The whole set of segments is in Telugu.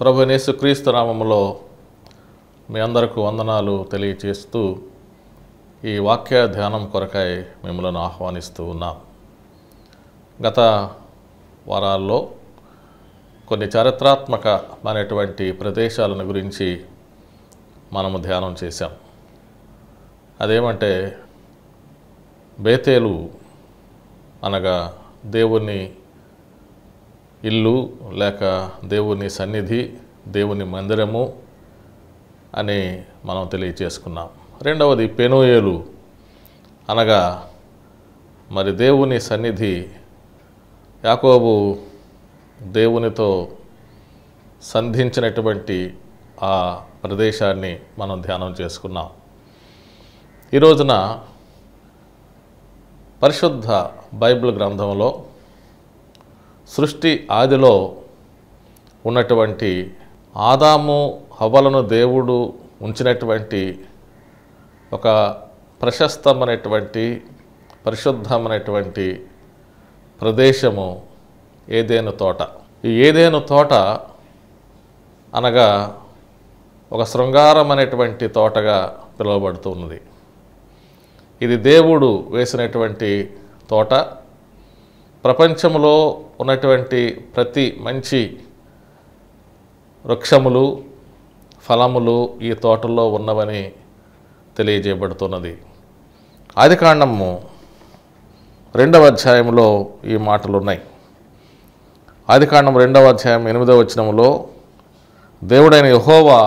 ప్రభు నేసుక్రీస్తు నామంలో మీ అందరకు వందనాలు తెలియచేస్తూ ఈ వాక్య ధ్యానం కొరకై మిమ్మల్ని ఆహ్వానిస్తూ ఉన్నాం గత వారాల్లో కొన్ని చారిత్రాత్మకమైనటువంటి ప్రదేశాలను గురించి మనము ధ్యానం చేశాం అదేమంటే బేతేలు అనగా దేవుణ్ణి ఇల్లు లేక దేవుని సన్నిధి దేవుని మందిరము అని మనం తెలియచేసుకున్నాం రెండవది పెనుయేలు అనగా మరి దేవుని సన్నిధి యాకోబు దేవునితో సంధించినటువంటి ఆ ప్రదేశాన్ని మనం ధ్యానం చేసుకున్నాం ఈ రోజున పరిశుద్ధ బైబిల్ గ్రంథంలో సృష్టి ఆదిలో ఉన్నటువంటి ఆదాము హవలను దేవుడు ఉంచినటువంటి ఒక ప్రశస్తమైనటువంటి పరిశుద్ధమైనటువంటి ప్రదేశము ఏదేను తోట ఈ ఏదేను తోట అనగా ఒక శృంగారం అనేటువంటి తోటగా పిలువబడుతున్నది ఇది దేవుడు వేసినటువంటి తోట ప్రపంచంలో ఉన్నటువంటి ప్రతి మంచి వృక్షములు ఫలములు ఈ తోటల్లో ఉన్నవని తెలియజేయబడుతున్నది ఆదికాండము రెండవ అధ్యాయంలో ఈ మాటలు ఉన్నాయి ఆదికాండం రెండవ అధ్యాయం ఎనిమిదవ వచనంలో దేవుడైన యహోవా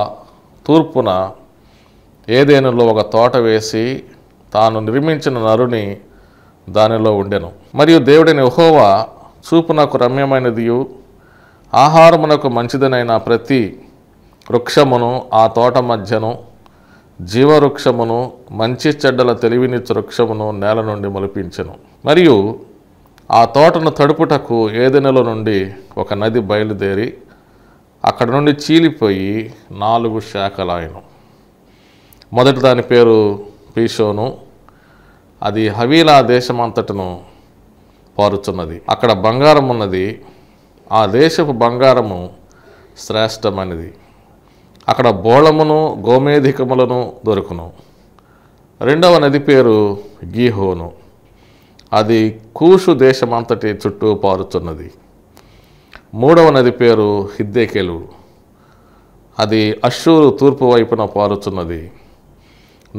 తూర్పున ఏదేనులో ఒక తోట వేసి తాను నిర్మించిన నరుని దానిలో ఉండెను మరియు దేవుడిని ఉహోవా చూపు నాకు రమ్యమైనది ఆహారమునకు మంచిదనైన ప్రతి వృక్షమును ఆ తోట మధ్యను జీవవృక్షమును మంచి చెడ్డల తెలివిని వృక్షమును నేల నుండి మొలిపించెను మరియు ఆ తోటను తడుపుటకు ఏదెనెల నుండి ఒక నది బయలుదేరి అక్కడ నుండి చీలిపోయి నాలుగు శాఖలాయను మొదటి దాని పేరు పీషోను అది హవీలా దేశమంతటను పారుచున్నది అక్కడ బంగారం ఉన్నది ఆ దేశపు బంగారము శ్రేష్టమైనది అక్కడ బోళమును గోమేధికములను దొరుకును రెండవ నది పేరు గీహోను అది కూషు దేశమంతటి చుట్టూ పారుతున్నది మూడవ నది పేరు హిద్దేకెలు అది అశ్షూరు తూర్పు వైపున పారుతున్నది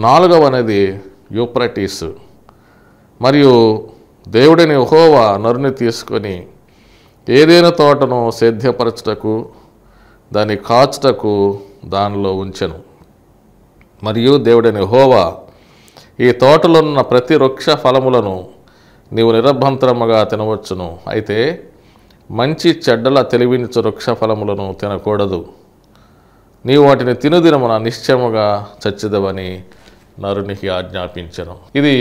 నాలుగవ నది యూప్రటీసు మరియు దేవుడిని హోవా నరుని తీసుకొని ఏదైనా తోటను సేద్యపరచుటకు దాన్ని కాచుటకు దానిలో ఉంచెను మరియు దేవుడిని హోవా ఈ తోటలో ఉన్న ప్రతి వృక్ష ఫలములను నీవు నిరభ్యంతరముగా తినవచ్చును అయితే మంచి చెడ్డల తెలివించు వృక్ష ఫలములను తినకూడదు నీవు వాటిని తినుదినమున నిశ్చయముగా చచ్చిదవని నరునికి ఆజ్ఞాపించను ఇది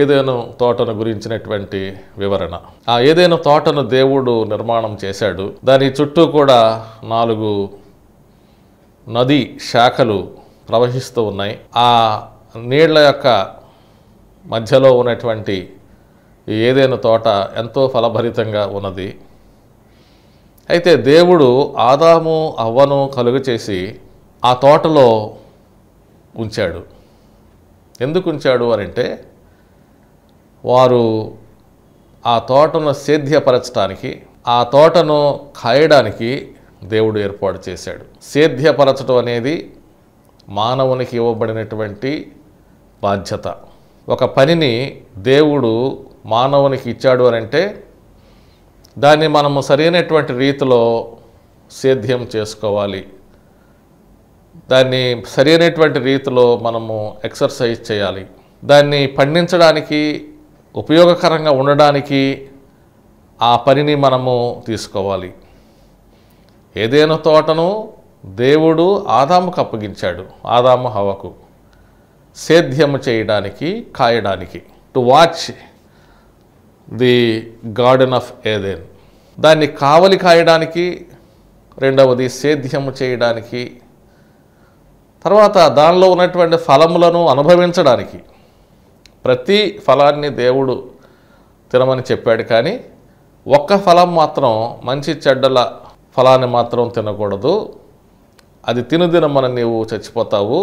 ఏదైనా తోటను గురించినటువంటి వివరణ ఆ ఏదైనా తోటను దేవుడు నిర్మాణం చేశాడు దాని చుట్టూ కూడా నాలుగు నది శాఖలు ప్రవహిస్తూ ఉన్నాయి ఆ నీళ్ల యొక్క మధ్యలో ఉన్నటువంటి ఏదైనా తోట ఎంతో ఫలభరితంగా ఉన్నది అయితే దేవుడు ఆదాము అవ్వను కలుగు చేసి ఆ తోటలో ఉంచాడు ఎందుకు ఉంచాడు అని అంటే వారు ఆ తోటను సేధ్యపరచడానికి ఆ తోటను కాయడానికి దేవుడు ఏర్పాటు చేశాడు సేద్యపరచడం అనేది మానవునికి ఇవ్వబడినటువంటి బాధ్యత ఒక పనిని దేవుడు మానవునికి ఇచ్చాడు అని అంటే దాన్ని మనము సరైనటువంటి రీతిలో సేద్యం చేసుకోవాలి దాన్ని సరైనటువంటి రీతిలో మనము ఎక్సర్సైజ్ చేయాలి దాన్ని పండించడానికి ఉపయోగకరంగా ఉండడానికి ఆ పనిని మనము తీసుకోవాలి ఏదైనా తోటను దేవుడు ఆదాముకు అప్పగించాడు ఆదాము హవకు సేద్యము చేయడానికి కాయడానికి to watch the garden of Eden దాన్ని కావలి కాయడానికి రెండవది సేద్యము చేయడానికి తర్వాత దానిలో ఉన్నటువంటి ఫలములను అనుభవించడానికి ప్రతి ఫలాన్ని దేవుడు తినమని చెప్పాడు కానీ ఒక్క ఫలం మాత్రం మంచి చెడ్డల ఫలాన్ని మాత్రం తినకూడదు అది తిను మనం నీవు చచ్చిపోతావు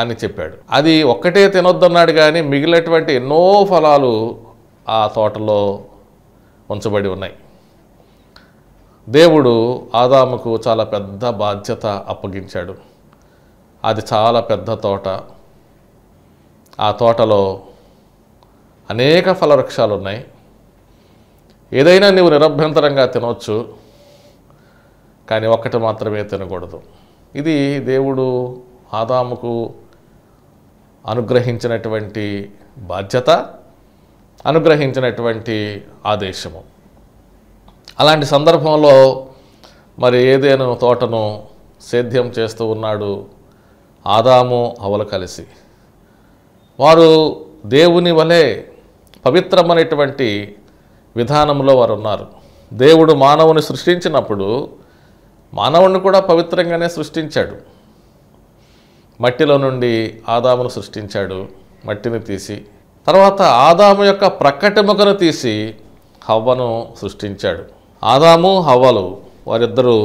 అని చెప్పాడు అది ఒక్కటే తినొద్దన్నాడు కానీ మిగిలినటువంటి ఎన్నో ఫలాలు ఆ తోటలో ఉంచబడి ఉన్నాయి దేవుడు ఆదాముకు చాలా పెద్ద బాధ్యత అప్పగించాడు అది చాలా పెద్ద తోట ఆ తోటలో అనేక ఫలవృక్షాలు ఉన్నాయి ఏదైనా నీవు నిరభ్యంతరంగా తినవచ్చు కానీ ఒక్కటి మాత్రమే తినకూడదు ఇది దేవుడు ఆదాముకు అనుగ్రహించినటువంటి బాధ్యత అనుగ్రహించినటువంటి ఆదేశము అలాంటి సందర్భంలో మరి ఏదైనా తోటను సేద్యం చేస్తూ ఉన్నాడు ఆదాము అవల కలిసి వారు దేవుని వలె పవిత్రమైనటువంటి విధానంలో వారు ఉన్నారు దేవుడు మానవుని సృష్టించినప్పుడు మానవుని కూడా పవిత్రంగానే సృష్టించాడు మట్టిలో నుండి ఆదామును సృష్టించాడు మట్టిని తీసి తర్వాత ఆదాము యొక్క ప్రక్కటెముకను తీసి హవ్వను సృష్టించాడు ఆదాము హవ్వలు వారిద్దరూ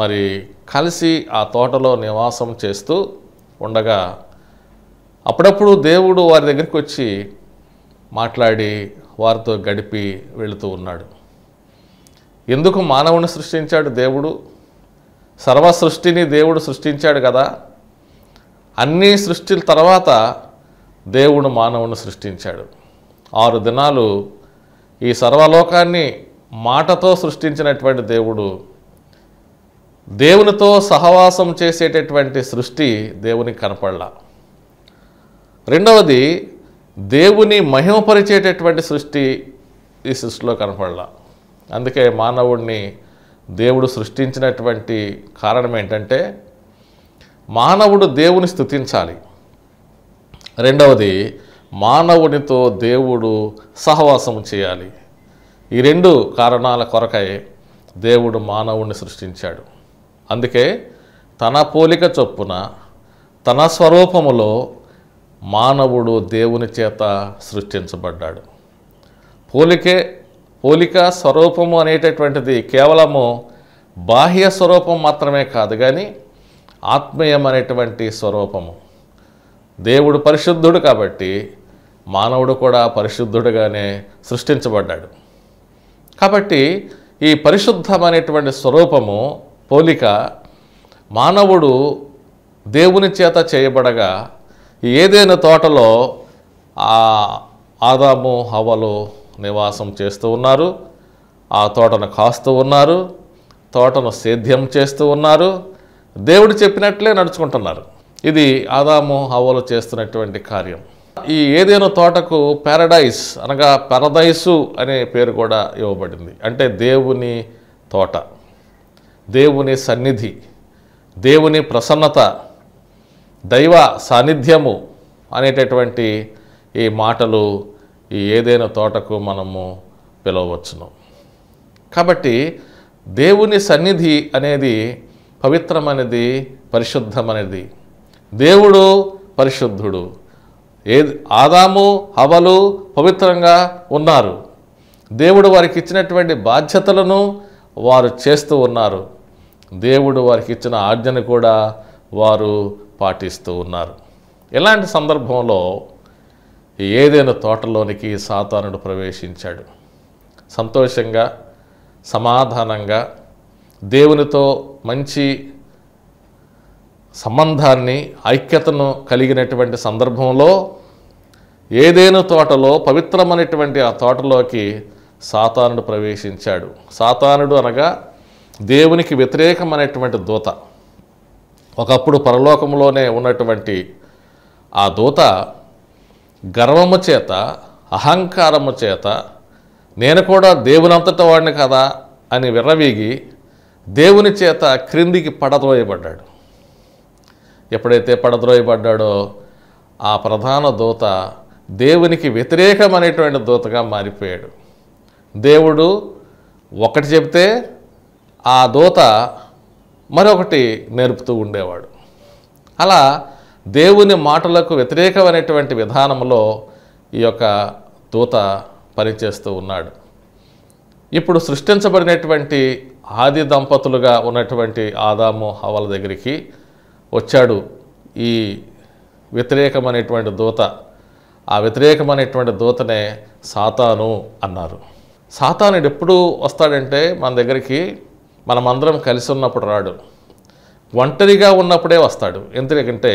మరి కలిసి ఆ తోటలో నివాసం చేస్తూ ఉండగా అప్పుడప్పుడు దేవుడు వారి దగ్గరికి వచ్చి మాట్లాడి వారితో గడిపి వెళుతూ ఉన్నాడు ఎందుకు మానవుని సృష్టించాడు దేవుడు సర్వ సృష్టిని దేవుడు సృష్టించాడు కదా అన్ని సృష్టిల తర్వాత దేవుడు మానవుని సృష్టించాడు ఆరు దినాలు ఈ సర్వలోకాన్ని మాటతో సృష్టించినటువంటి దేవుడు దేవునితో సహవాసం చేసేటటువంటి సృష్టి దేవునికి కనపడలా రెండవది దేవుని మహిమపరిచేటటువంటి సృష్టి ఈ సృష్టిలో కనపడలా అందుకే మానవుడిని దేవుడు సృష్టించినటువంటి కారణం ఏంటంటే మానవుడు దేవుని స్థుతించాలి రెండవది మానవునితో దేవుడు సహవాసం చేయాలి ఈ రెండు కారణాల కొరకై దేవుడు మానవుణ్ణి సృష్టించాడు అందుకే తన పోలిక చొప్పున తన స్వరూపములో మానవుడు దేవుని చేత సృష్టించబడ్డాడు పోలికే పోలిక స్వరూపము అనేటటువంటిది కేవలము బాహ్య స్వరూపం మాత్రమే కాదు కానీ ఆత్మీయమనేటువంటి స్వరూపము దేవుడు పరిశుద్ధుడు కాబట్టి మానవుడు కూడా పరిశుద్ధుడుగానే సృష్టించబడ్డాడు కాబట్టి ఈ పరిశుద్ధమైనటువంటి స్వరూపము పోలిక మానవుడు దేవుని చేత చేయబడగా ఏదైనా తోటలో ఆదాము హవలు నివాసం చేస్తూ ఉన్నారు ఆ తోటను కాస్తూ ఉన్నారు తోటను సేద్యం చేస్తూ ఉన్నారు దేవుడు చెప్పినట్లే నడుచుకుంటున్నారు ఇది ఆదాము హవలు చేస్తున్నటువంటి కార్యం ఈ ఏదైనా తోటకు పారడైస్ అనగా పారదైసు అనే పేరు కూడా ఇవ్వబడింది అంటే దేవుని తోట దేవుని సన్నిధి దేవుని ప్రసన్నత దైవ సాన్నిధ్యము అనేటటువంటి ఈ మాటలు ఈ ఏదైనా తోటకు మనము పిలవచ్చును కాబట్టి దేవుని సన్నిధి అనేది పవిత్రమనేది పరిశుద్ధమనేది దేవుడు పరిశుద్ధుడు ఏ ఆదాము హవలు పవిత్రంగా ఉన్నారు దేవుడు వారికి ఇచ్చినటువంటి బాధ్యతలను వారు చేస్తూ ఉన్నారు దేవుడు వారికి ఇచ్చిన ఆజ్ఞను కూడా వారు పాటిస్తూ ఉన్నారు ఇలాంటి సందర్భంలో ఏదైనా తోటలోనికి సాతానుడు ప్రవేశించాడు సంతోషంగా సమాధానంగా దేవునితో మంచి సంబంధాన్ని ఐక్యతను కలిగినటువంటి సందర్భంలో ఏదైనా తోటలో పవిత్రమైనటువంటి ఆ తోటలోకి సాతానుడు ప్రవేశించాడు సాతానుడు అనగా దేవునికి వ్యతిరేకమైనటువంటి దూత ఒకప్పుడు పరలోకంలోనే ఉన్నటువంటి ఆ దూత గర్వము చేత అహంకారము చేత నేను కూడా దేవునంతట వాడిని కదా అని విర్రవీగి దేవుని చేత క్రిందికి పడద్రోయబడ్డాడు ఎప్పుడైతే పడద్రోయబడ్డాడో ఆ ప్రధాన దూత దేవునికి వ్యతిరేకమైనటువంటి దూతగా మారిపోయాడు దేవుడు ఒకటి చెప్తే ఆ దూత మరొకటి నేర్పుతూ ఉండేవాడు అలా దేవుని మాటలకు వ్యతిరేకమైనటువంటి విధానంలో ఈ యొక్క దూత పనిచేస్తూ ఉన్నాడు ఇప్పుడు సృష్టించబడినటువంటి ఆది దంపతులుగా ఉన్నటువంటి ఆదాము హవల దగ్గరికి వచ్చాడు ఈ వ్యతిరేకమైనటువంటి దూత ఆ వ్యతిరేకమైనటువంటి దూతనే సాతాను అన్నారు సాతానుడు ఎప్పుడు వస్తాడంటే మన దగ్గరికి మనమందరం కలిసి ఉన్నప్పుడు రాడు ఒంటరిగా ఉన్నప్పుడే వస్తాడు ఎందుకంటే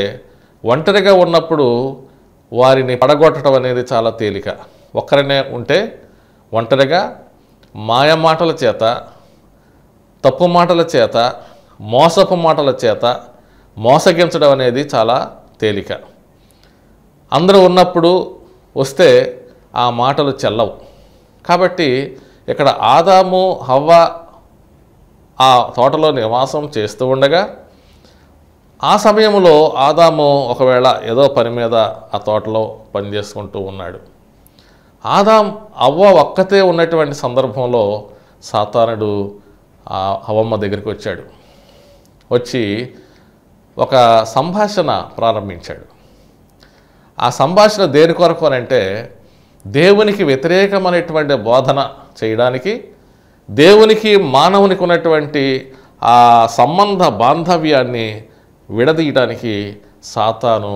ఒంటరిగా ఉన్నప్పుడు వారిని పడగొట్టడం అనేది చాలా తేలిక ఒక్కరినే ఉంటే ఒంటరిగా మాయ మాటల చేత తప్పు మాటల చేత మోసపు మాటల చేత మోసగించడం అనేది చాలా తేలిక అందరూ ఉన్నప్పుడు వస్తే ఆ మాటలు చెల్లవు కాబట్టి ఇక్కడ ఆదాము హవ్వ ఆ తోటలో నివాసం చేస్తూ ఉండగా ఆ సమయంలో ఆదాము ఒకవేళ ఏదో పని మీద ఆ తోటలో పని చేసుకుంటూ ఉన్నాడు ఆదాం అవ్వ ఒక్కతే ఉన్నటువంటి సందర్భంలో సాతానుడు ఆ అవమ్మ దగ్గరికి వచ్చాడు వచ్చి ఒక సంభాషణ ప్రారంభించాడు ఆ సంభాషణ దేని కొరకు అంటే దేవునికి వ్యతిరేకమైనటువంటి బోధన చేయడానికి దేవునికి మానవునికి ఉన్నటువంటి ఆ సంబంధ బాంధవ్యాన్ని విడదీయడానికి సాతాను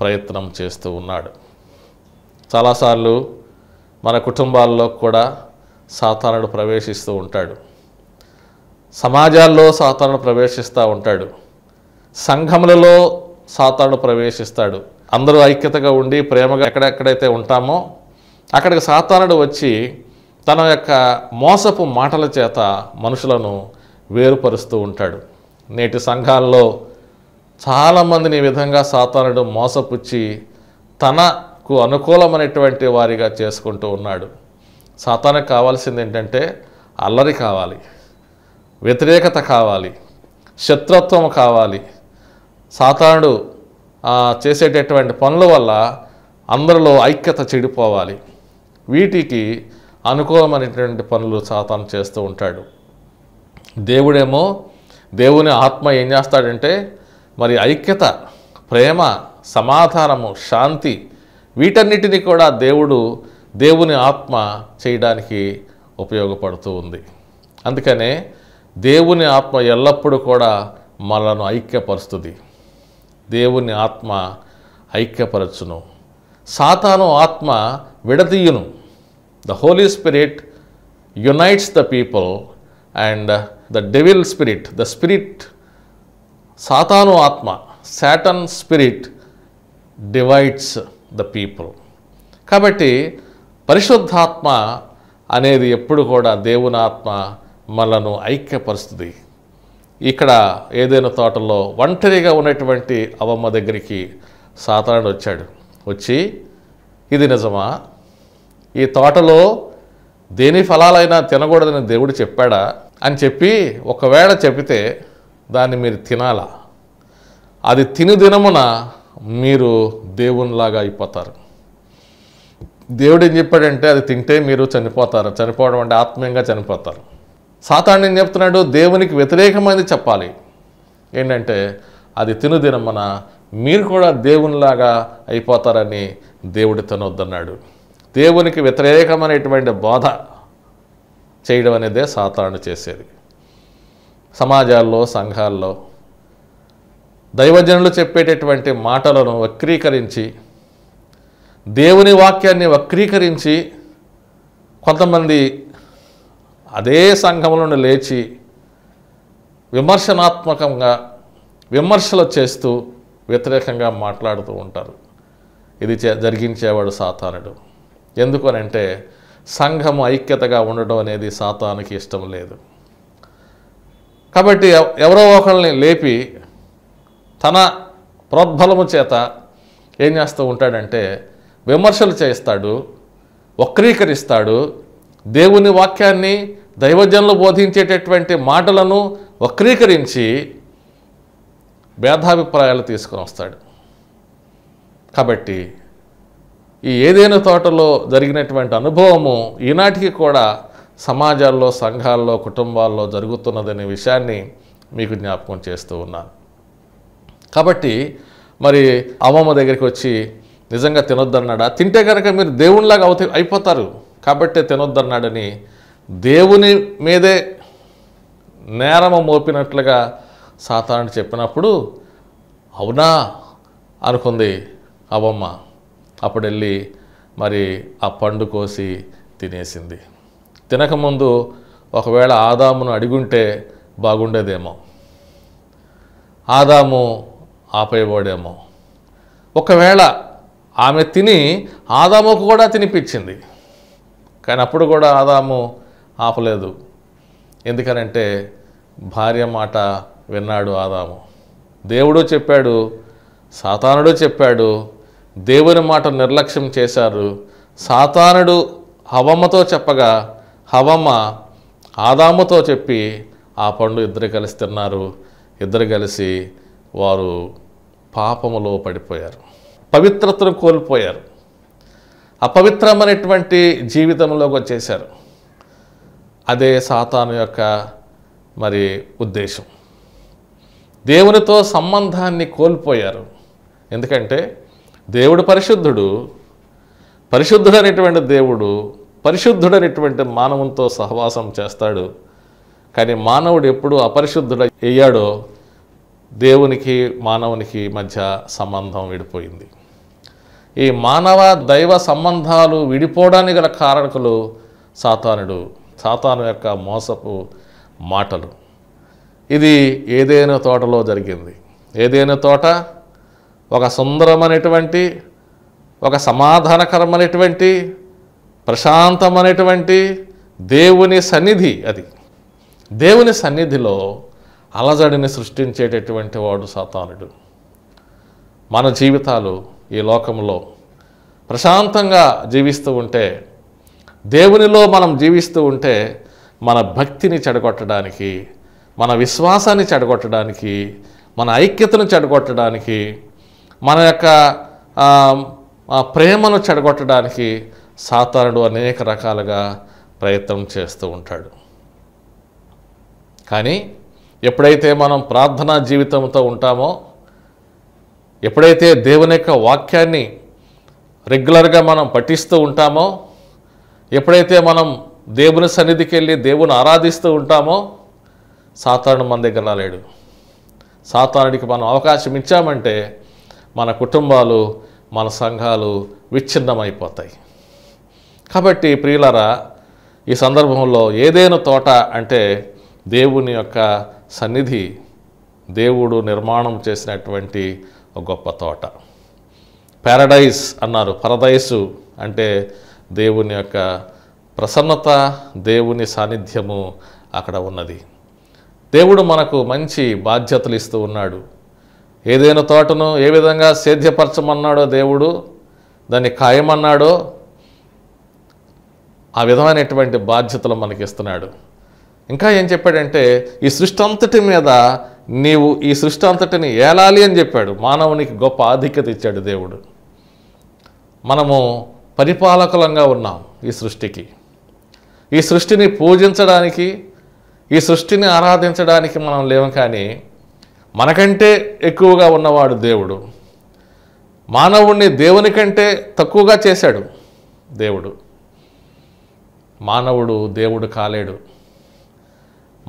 ప్రయత్నం చేస్తూ ఉన్నాడు చాలాసార్లు మన కుటుంబాల్లో కూడా సాతానుడు ప్రవేశిస్తూ ఉంటాడు సమాజాల్లో సాతానుడు ప్రవేశిస్తూ ఉంటాడు సంఘములలో సాతానుడు ప్రవేశిస్తాడు అందరూ ఐక్యతగా ఉండి ప్రేమగా ఎక్కడెక్కడైతే ఉంటామో అక్కడికి సాతానుడు వచ్చి తన యొక్క మోసపు మాటల చేత మనుషులను వేరుపరుస్తూ ఉంటాడు నేటి సంఘాల్లో చాలామందిని ఈ విధంగా సాతానుడు మోసపుచ్చి తనకు అనుకూలమైనటువంటి వారిగా చేసుకుంటూ ఉన్నాడు సాతానికి కావాల్సింది ఏంటంటే అల్లరి కావాలి వ్యతిరేకత కావాలి శత్రుత్వం కావాలి సాతానుడు చేసేటటువంటి పనుల వల్ల అందరిలో ఐక్యత చెడిపోవాలి వీటికి అనుకూలమైనటువంటి పనులు సాతాను చేస్తూ ఉంటాడు దేవుడేమో దేవుని ఆత్మ ఏం చేస్తాడంటే మరి ఐక్యత ప్రేమ సమాధానము శాంతి వీటన్నిటిని కూడా దేవుడు దేవుని ఆత్మ చేయడానికి ఉపయోగపడుతూ ఉంది అందుకనే దేవుని ఆత్మ ఎల్లప్పుడూ కూడా మనను ఐక్యపరుస్తుంది దేవుని ఆత్మ ఐక్యపరచును సాతాను ఆత్మ విడదీయును the holy spirit unites the people and the devil spirit the spirit సాతాను ఆత్మ Satan spirit divides the people కాబట్టి పరిశుద్ధాత్మ అనేది ఎప్పుడు కూడా దేవుని ఆత్మ మనను ఐక్యపరుస్తుంది ఇక్కడ ఏదైనా తోటలో ఒంటరిగా ఉన్నటువంటి అవమ్మ దగ్గరికి సాతానుడు వచ్చాడు వచ్చి ఇది నిజమా ఈ తోటలో దేని ఫలాలైనా తినకూడదని దేవుడు చెప్పాడా అని చెప్పి ఒకవేళ చెబితే దాన్ని మీరు తినాలా అది తిని దినమున మీరు దేవునిలాగా అయిపోతారు దేవుడు ఏం చెప్పాడంటే అది తింటే మీరు చనిపోతారు చనిపోవడం అంటే ఆత్మీయంగా చనిపోతారు సాతాన్ని ఏం చెప్తున్నాడు దేవునికి వ్యతిరేకమైనది చెప్పాలి ఏంటంటే అది తిను దినమున మీరు కూడా దేవునిలాగా అయిపోతారని దేవుడు తినొద్దన్నాడు దేవునికి వ్యతిరేకమైనటువంటి బోధ చేయడం అనేదే సాతాను చేసేది సమాజాల్లో సంఘాల్లో దైవజనులు చెప్పేటటువంటి మాటలను వక్రీకరించి దేవుని వాక్యాన్ని వక్రీకరించి కొంతమంది అదే సంఘములను లేచి విమర్శనాత్మకంగా విమర్శలు చేస్తూ వ్యతిరేకంగా మాట్లాడుతూ ఉంటారు ఇది జరిగించేవాడు సాతానుడు ఎందుకు అంటే సంఘము ఐక్యతగా ఉండడం అనేది సాతానికి ఇష్టం లేదు కాబట్టి ఎవరో ఒకరిని లేపి తన ప్రోద్బలము చేత ఏం చేస్తూ ఉంటాడంటే విమర్శలు చేస్తాడు వక్రీకరిస్తాడు దేవుని వాక్యాన్ని దైవజనులు బోధించేటటువంటి మాటలను వక్రీకరించి భేదాభిప్రాయాలు తీసుకొని వస్తాడు కాబట్టి ఈ ఏదైనా తోటలో జరిగినటువంటి అనుభవము ఈనాటికి కూడా సమాజాల్లో సంఘాల్లో కుటుంబాల్లో జరుగుతున్నదనే విషయాన్ని మీకు జ్ఞాపకం చేస్తూ ఉన్నాను కాబట్టి మరి అమ్మమ్మ దగ్గరికి వచ్చి నిజంగా తినొద్దన్నాడా తింటే కనుక మీరు దేవునిలాగా అవుతే అయిపోతారు కాబట్టి తినొద్దన్నాడని దేవుని మీదే నేరము మోపినట్లుగా సాతాను చెప్పినప్పుడు అవునా అనుకుంది అవమ్మ అప్పుడు వెళ్ళి మరి ఆ పండు కోసి తినేసింది తినకముందు ఒకవేళ ఆదామును అడిగుంటే బాగుండేదేమో ఆదాము ఆపేవాడేమో ఒకవేళ ఆమె తిని ఆదాముకు కూడా తినిపించింది కానీ అప్పుడు కూడా ఆదాము ఆపలేదు ఎందుకనంటే భార్య మాట విన్నాడు ఆదాము దేవుడు చెప్పాడు సాతానుడు చెప్పాడు దేవుని మాట నిర్లక్ష్యం చేశారు సాతానుడు హవమ్మతో చెప్పగా హవమ్మ ఆదాముతో చెప్పి ఆ పండు ఇద్దరు కలిసి తిన్నారు ఇద్దరు కలిసి వారు పాపములో పడిపోయారు పవిత్రతను కోల్పోయారు అపవిత్రమైనటువంటి జీవితంలోకి వచ్చేసారు అదే సాతాను యొక్క మరి ఉద్దేశం దేవునితో సంబంధాన్ని కోల్పోయారు ఎందుకంటే దేవుడు పరిశుద్ధుడు పరిశుద్ధుడనేటువంటి దేవుడు పరిశుద్ధుడనేటువంటి మానవంతో సహవాసం చేస్తాడు కానీ మానవుడు ఎప్పుడు అపరిశుద్ధుడ అయ్యాడో దేవునికి మానవునికి మధ్య సంబంధం విడిపోయింది ఈ మానవ దైవ సంబంధాలు విడిపోవడానికి గల కారణకులు సాతానుడు సాతాను యొక్క మోసపు మాటలు ఇది ఏదైనా తోటలో జరిగింది ఏదైనా తోట ఒక సుందరమైనటువంటి ఒక సమాధానకరమైనటువంటి ప్రశాంతమైనటువంటి దేవుని సన్నిధి అది దేవుని సన్నిధిలో అలజడిని సృష్టించేటటువంటి వాడు సాతానుడు మన జీవితాలు ఈ లోకంలో ప్రశాంతంగా జీవిస్తూ ఉంటే దేవునిలో మనం జీవిస్తూ ఉంటే మన భక్తిని చెడగొట్టడానికి మన విశ్వాసాన్ని చెడగొట్టడానికి మన ఐక్యతను చెడగొట్టడానికి మన యొక్క ప్రేమను చెడగొట్టడానికి సాతానుడు అనేక రకాలుగా ప్రయత్నం చేస్తూ ఉంటాడు కానీ ఎప్పుడైతే మనం ప్రార్థనా జీవితంతో ఉంటామో ఎప్పుడైతే దేవుని యొక్క వాక్యాన్ని రెగ్యులర్గా మనం పఠిస్తూ ఉంటామో ఎప్పుడైతే మనం దేవుని సన్నిధికి వెళ్ళి దేవుని ఆరాధిస్తూ ఉంటామో సాతానుడు మన దగ్గర రాలేడు సాతానుడికి మనం అవకాశం ఇచ్చామంటే మన కుటుంబాలు మన సంఘాలు విచ్ఛిన్నమైపోతాయి కాబట్టి ప్రియులరా ఈ సందర్భంలో ఏదైనా తోట అంటే దేవుని యొక్క సన్నిధి దేవుడు నిర్మాణం చేసినటువంటి ఒక గొప్ప తోట పారడైస్ అన్నారు పరదైసు అంటే దేవుని యొక్క ప్రసన్నత దేవుని సాన్నిధ్యము అక్కడ ఉన్నది దేవుడు మనకు మంచి బాధ్యతలు ఇస్తూ ఉన్నాడు ఏదైనా తోటను ఏ విధంగా సేద్యపరచమన్నాడో దేవుడు దాన్ని ఖాయమన్నాడో ఆ విధమైనటువంటి బాధ్యతలు మనకి ఇస్తున్నాడు ఇంకా ఏం చెప్పాడంటే ఈ సృష్టి అంతటి మీద నీవు ఈ సృష్టి అంతటిని ఏలాలి అని చెప్పాడు మానవునికి గొప్ప ఆధిక్యత ఇచ్చాడు దేవుడు మనము పరిపాలకులంగా ఉన్నాం ఈ సృష్టికి ఈ సృష్టిని పూజించడానికి ఈ సృష్టిని ఆరాధించడానికి మనం లేము కానీ మనకంటే ఎక్కువగా ఉన్నవాడు దేవుడు మానవుణ్ణి దేవుని కంటే తక్కువగా చేశాడు దేవుడు మానవుడు దేవుడు కాలేడు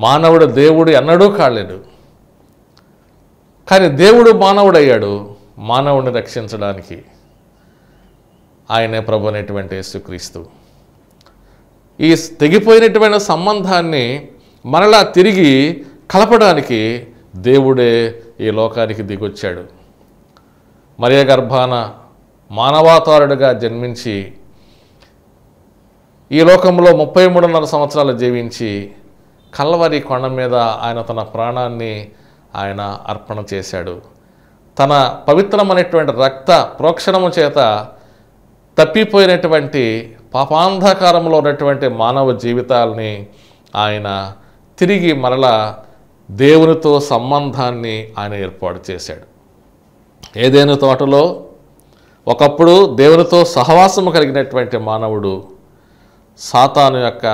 మానవుడు దేవుడు ఎన్నడూ కాలేడు కానీ దేవుడు మానవుడయ్యాడు మానవుణ్ణి రక్షించడానికి ఆయనే ప్రభు అనేటువంటి యేసుక్రీస్తు ఈ తెగిపోయినటువంటి సంబంధాన్ని మరలా తిరిగి కలపడానికి దేవుడే ఈ లోకానికి దిగొచ్చాడు మరియ గర్భాన మానవాతారుడుగా జన్మించి ఈ లోకంలో ముప్పై మూడున్నర సంవత్సరాలు జీవించి కల్వరి కొండ మీద ఆయన తన ప్రాణాన్ని ఆయన అర్పణ చేశాడు తన పవిత్రమైనటువంటి రక్త ప్రోక్షణము చేత తప్పిపోయినటువంటి పాపాంధకారంలో ఉన్నటువంటి మానవ జీవితాలని ఆయన తిరిగి మరలా దేవునితో సంబంధాన్ని ఆయన ఏర్పాటు చేశాడు ఏదైన తోటలో ఒకప్పుడు దేవునితో సహవాసము కలిగినటువంటి మానవుడు సాతాను యొక్క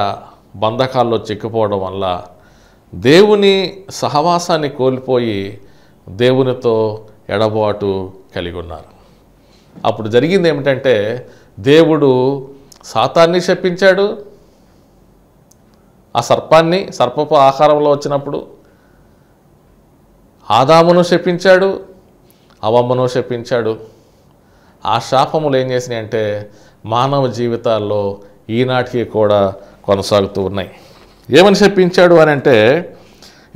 బంధకాల్లో చిక్కుపోవడం వల్ల దేవుని సహవాసాన్ని కోల్పోయి దేవునితో ఎడబాటు కలిగి ఉన్నారు అప్పుడు జరిగింది ఏమిటంటే దేవుడు సాతాన్ని శప్పించాడు ఆ సర్పాన్ని సర్పపు ఆహారంలో వచ్చినప్పుడు ఆదామును శపించాడు అవమ్మను శపించాడు ఆ శాపములు ఏం చేసినాయంటే మానవ జీవితాల్లో ఈనాటికి కూడా కొనసాగుతూ ఉన్నాయి ఏమని శపించాడు అని అంటే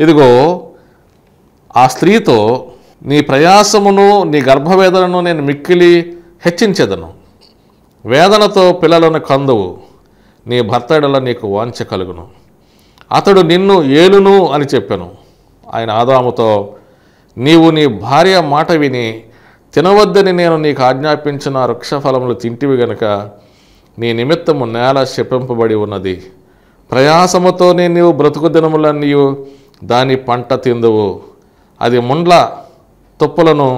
ఇదిగో ఆ స్త్రీతో నీ ప్రయాసమును నీ గర్భవేదనను నేను మిక్కిలి హెచ్చించెదను వేదనతో పిల్లలను కందువు నీ భర్తడలో నీకు వాంచ కలుగును అతడు నిన్ను ఏలును అని చెప్పాను ఆయన ఆదాముతో నీవు నీ భార్య మాట విని తినవద్దని నేను నీకు ఆజ్ఞాపించిన వృక్షఫలములు తింటివి గనుక నీ నిమిత్తము నేల శపింపబడి ఉన్నది ప్రయాసముతోనే నీవు బ్రతుకు దినములన్నీయు దాని పంట తిందువు అది ముండ్ల తుప్పులను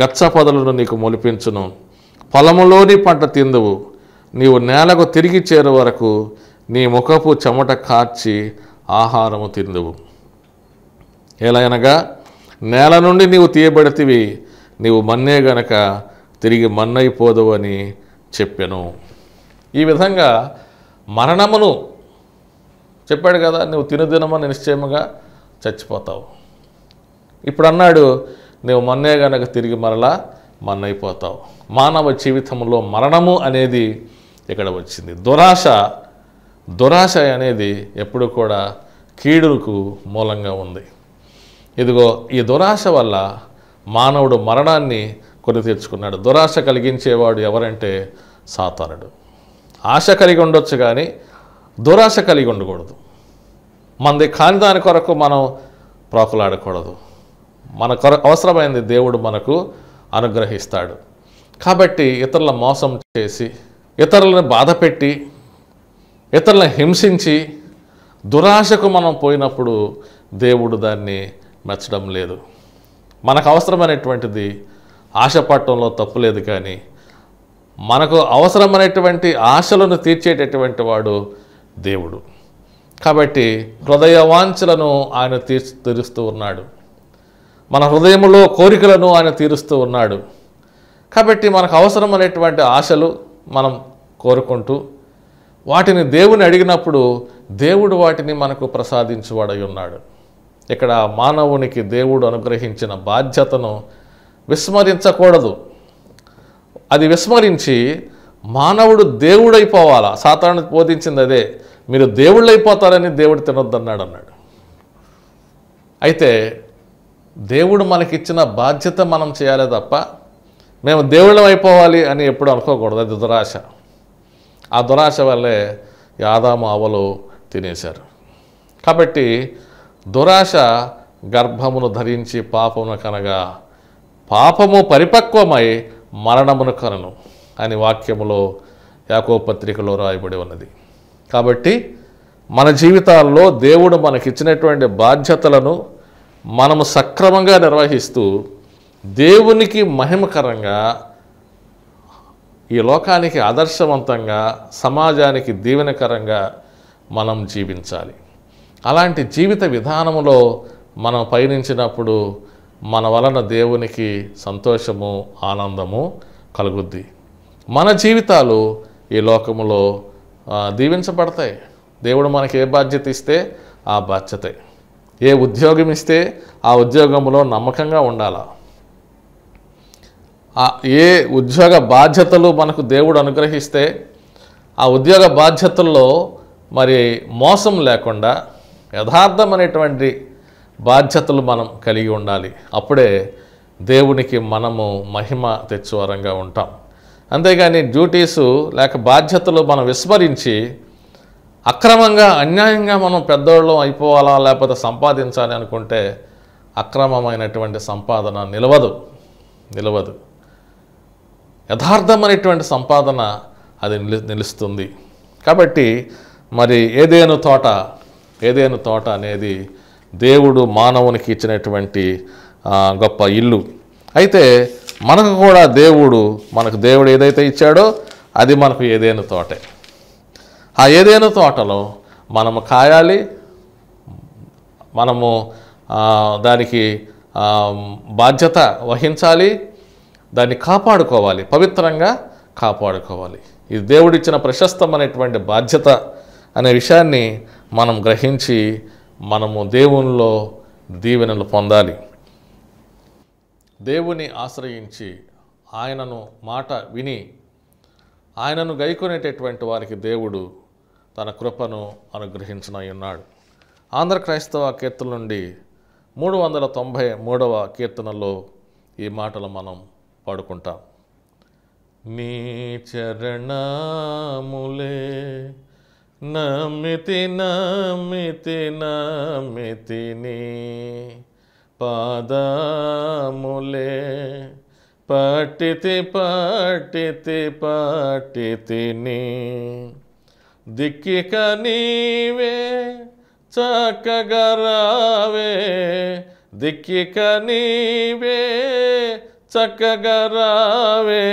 గచ్చ పొదలను నీకు మొలిపించును పొలములోని పంట తిందువు నీవు నేలకు తిరిగి చేరు వరకు నీ ముఖపు చెమట కార్చి ఆహారము తిందువు ఎలా అనగా నేల నుండి నీవు తీయబడితివి నీవు మన్నే గనక తిరిగి మన్నైపోదవు అని చెప్పాను ఈ విధంగా మరణమును చెప్పాడు కదా నువ్వు తినదినమని నిశ్చయముగా చచ్చిపోతావు ఇప్పుడు అన్నాడు నువ్వు మన్నే గనక తిరిగి మరలా మన్నైపోతావు మానవ జీవితంలో మరణము అనేది ఇక్కడ వచ్చింది దురాశ దురాశ అనేది ఎప్పుడు కూడా కీడుకు మూలంగా ఉంది ఇదిగో ఈ దురాశ వల్ల మానవుడు మరణాన్ని కొని తీర్చుకున్నాడు దురాశ కలిగించేవాడు ఎవరంటే సాతానుడు ఆశ కలిగి ఉండొచ్చు కానీ దురాశ కలిగి ఉండకూడదు మనది కాని దాని కొరకు మనం ప్రోకలాడకూడదు మన కొర అవసరమైంది దేవుడు మనకు అనుగ్రహిస్తాడు కాబట్టి ఇతరుల మోసం చేసి ఇతరులను బాధపెట్టి ఇతరులను హింసించి దురాశకు మనం పోయినప్పుడు దేవుడు దాన్ని మెచ్చడం లేదు మనకు అవసరమైనటువంటిది ఆశపట్టంలో తప్పు లేదు కానీ మనకు అవసరమైనటువంటి ఆశలను తీర్చేటటువంటి వాడు దేవుడు కాబట్టి హృదయవాంఛలను ఆయన తీర్చి తీరుస్తూ ఉన్నాడు మన హృదయంలో కోరికలను ఆయన తీరుస్తూ ఉన్నాడు కాబట్టి మనకు అవసరమైనటువంటి ఆశలు మనం కోరుకుంటూ వాటిని దేవుని అడిగినప్పుడు దేవుడు వాటిని మనకు ప్రసాదించువాడై ఉన్నాడు ఇక్కడ మానవునికి దేవుడు అనుగ్రహించిన బాధ్యతను విస్మరించకూడదు అది విస్మరించి మానవుడు దేవుడైపోవాలా సాతాను బోధించింది అదే మీరు దేవుళ్ళైపోతారని దేవుడు తినొద్దన్నాడు అన్నాడు అయితే దేవుడు మనకిచ్చిన బాధ్యత మనం చేయాలి తప్ప మేము దేవుళ్ళం అయిపోవాలి అని ఎప్పుడు అనుకోకూడదు అది దురాశ ఆ దురాశ వల్లే యాదామావలు తినేశారు కాబట్టి దురాశ గర్భమును ధరించి పాపమును కనగా పాపము పరిపక్వమై మరణమును కనను అని వాక్యములో యాకో పత్రికలో రాయబడి ఉన్నది కాబట్టి మన జీవితాల్లో దేవుడు మనకిచ్చినటువంటి బాధ్యతలను మనము సక్రమంగా నిర్వహిస్తూ దేవునికి మహిమకరంగా ఈ లోకానికి ఆదర్శవంతంగా సమాజానికి దీవెనకరంగా మనం జీవించాలి అలాంటి జీవిత విధానములో మనం పయనించినప్పుడు మన వలన దేవునికి సంతోషము ఆనందము కలుగుద్ది మన జీవితాలు ఈ లోకములో దీవించబడతాయి దేవుడు మనకి ఏ బాధ్యత ఇస్తే ఆ బాధ్యత ఏ ఉద్యోగం ఇస్తే ఆ ఉద్యోగంలో నమ్మకంగా ఉండాల ఏ ఉద్యోగ బాధ్యతలు మనకు దేవుడు అనుగ్రహిస్తే ఆ ఉద్యోగ బాధ్యతల్లో మరి మోసం లేకుండా యథార్థమైనటువంటి బాధ్యతలు మనం కలిగి ఉండాలి అప్పుడే దేవునికి మనము మహిమ తెచ్చువరంగా ఉంటాం అంతేగాని డ్యూటీసు లేక బాధ్యతలు మనం విస్మరించి అక్రమంగా అన్యాయంగా మనం పెద్దోళ్ళం అయిపోవాలా లేకపోతే సంపాదించాలి అనుకుంటే అక్రమమైనటువంటి సంపాదన నిలవదు నిలవదు యథార్థమైనటువంటి సంపాదన అది నిలుస్తుంది కాబట్టి మరి ఏదేను తోట ఏదైనా తోట అనేది దేవుడు మానవునికి ఇచ్చినటువంటి గొప్ప ఇల్లు అయితే మనకు కూడా దేవుడు మనకు దేవుడు ఏదైతే ఇచ్చాడో అది మనకు ఏదైనా తోటే ఆ ఏదైనా తోటలో మనము కాయాలి మనము దానికి బాధ్యత వహించాలి దాన్ని కాపాడుకోవాలి పవిత్రంగా కాపాడుకోవాలి ఇది దేవుడిచ్చిన ప్రశస్తమైనటువంటి బాధ్యత అనే విషయాన్ని మనం గ్రహించి మనము దేవునిలో దీవెనలు పొందాలి దేవుని ఆశ్రయించి ఆయనను మాట విని ఆయనను గైకొనేటటువంటి వారికి దేవుడు తన కృపను అనుగ్రహించనై ఉన్నాడు ఆంధ్ర క్రైస్తవ కీర్తన నుండి మూడు వందల తొంభై మూడవ కీర్తనలో ఈ మాటలు మనం పాడుకుంటాం నీ చరణములే నమితి నమితి నమ్మితిని పాదములే పట్టితి పట్టితి పట్టితిని దిక్కిక నీవే చక్కగా రావే దిక్కిక నీవే చక్కగా రావే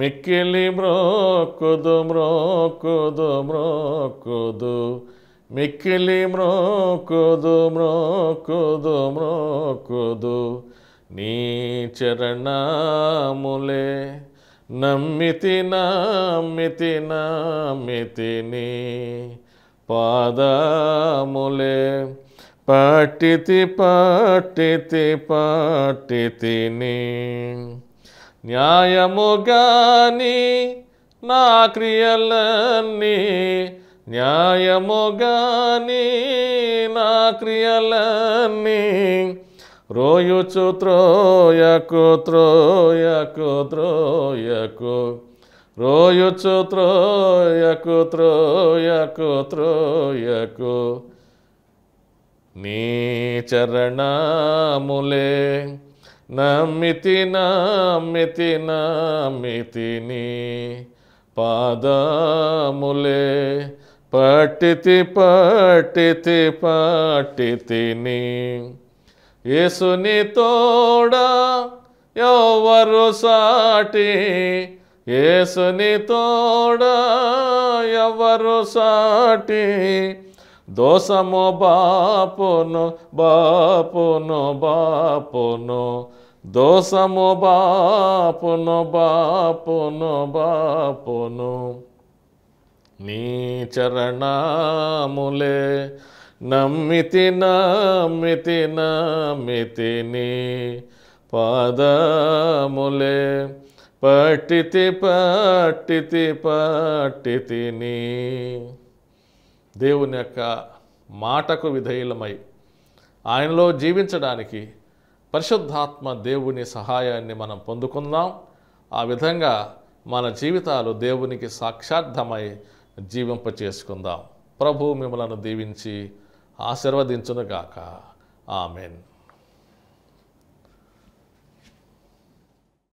మిక్కిలి మ్రోకుదు మ్రోకుదు మ్రోకుదు మిక్కిలి మ్రోకుదు మ్రోకుదు మ్రోకుదు నీ చరణములే నమ్మితి నమ్మితి నమ్మితి నీ పాదములే పాటితి పాటితి పాటితి నీ న్యాయముగాని నా క్రియలన్నీ న్యాయముగాని నా క్రియలన్నీ రోయుచు త్రోయకు త్రోయకు త్రోయకు రోయుచు త్రోయకు త్రోయకు త్రోయకు నీ చరణములే నమితి నమితి నమితిని పాదములే పట్టితి పట్టితి పట్టితిని యేసుని తోడ ఎవరు సాటి యేసుని తోడ ఎవరు సాటి దోషము బాపును బాపును బాపును దోషము బాపును బాపును బాపును నీ చరణములే నమ్మితి నమ్మితి నమ్మితి నీ పాదములే పట్టితి పట్టితి పట్టితిని దేవుని యొక్క మాటకు విధేయులమై ఆయనలో జీవించడానికి పరిశుద్ధాత్మ దేవుని సహాయాన్ని మనం పొందుకుందాం ఆ విధంగా మన జీవితాలు దేవునికి సాక్షార్థమై చేసుకుందాం ప్రభు మిమ్మలను దీవించి ఆశీర్వదించునుగాక ఆమెన్